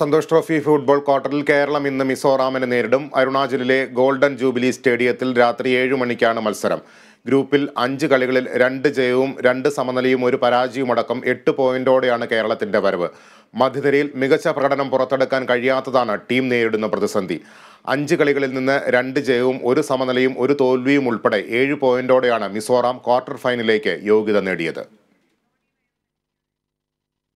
Santhosh trophy football ക്വാർട്ടറിൽ കേരളം ഇന്ന് മിസോറാമിനെ നേരിടും അരുണാചലിലെ ഗോൾഡൻ ജൂബിലി സ്റ്റേഡിയത്തിൽ രാത്രി ഏഴ് മണിക്കാണ് മത്സരം ഗ്രൂപ്പിൽ അഞ്ച് കളികളിൽ രണ്ട് ജയവും രണ്ട് സമനിലയും ഒരു പരാജയവുമടക്കം എട്ട് പോയിന്റോടെയാണ് കേരളത്തിന്റെ വരവ് മധ്യനിരയിൽ മികച്ച പ്രകടനം പുറത്തെടുക്കാൻ കഴിയാത്തതാണ് ടീം നേരിടുന്ന പ്രതിസന്ധി അഞ്ച് കളികളിൽ നിന്ന് രണ്ട് ജയവും ഒരു സമനിലയും ഒരു തോൽവിയും ഉൾപ്പെടെ ഏഴ് പോയിന്റോടെയാണ് മിസോറാം ക്വാർട്ടർ ഫൈനലിലേക്ക് യോഗ്യത നേടിയത്